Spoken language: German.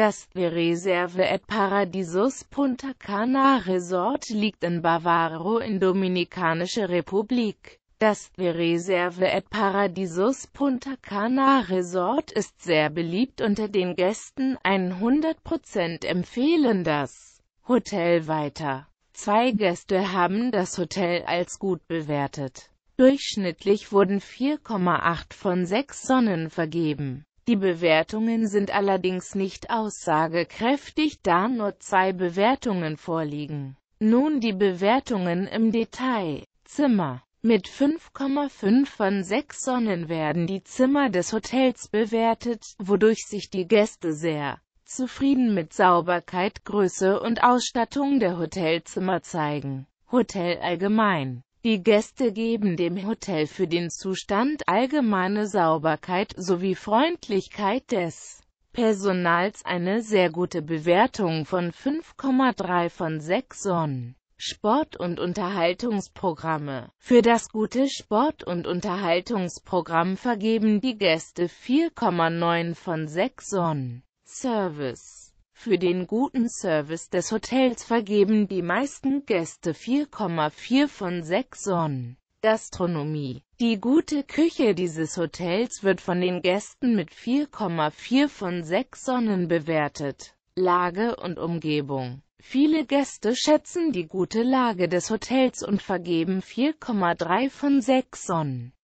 Das The Reserve et Paradisus Punta Cana Resort liegt in Bavaro in Dominikanische Republik. Das The Reserve et Paradisus Punta Cana Resort ist sehr beliebt unter den Gästen, 100% empfehlen das Hotel weiter. Zwei Gäste haben das Hotel als gut bewertet. Durchschnittlich wurden 4,8 von 6 Sonnen vergeben. Die Bewertungen sind allerdings nicht aussagekräftig, da nur zwei Bewertungen vorliegen. Nun die Bewertungen im Detail. Zimmer mit 5,5 von 6 Sonnen werden die Zimmer des Hotels bewertet, wodurch sich die Gäste sehr zufrieden mit Sauberkeit, Größe und Ausstattung der Hotelzimmer zeigen. Hotel allgemein die Gäste geben dem Hotel für den Zustand allgemeine Sauberkeit sowie Freundlichkeit des Personals eine sehr gute Bewertung von 5,3 von 6 Sonnen. Sport- und Unterhaltungsprogramme Für das gute Sport- und Unterhaltungsprogramm vergeben die Gäste 4,9 von 6 Sonnen. Service für den guten Service des Hotels vergeben die meisten Gäste 4,4 von 6 Sonnen. Gastronomie Die gute Küche dieses Hotels wird von den Gästen mit 4,4 von 6 Sonnen bewertet. Lage und Umgebung Viele Gäste schätzen die gute Lage des Hotels und vergeben 4,3 von 6 Sonnen.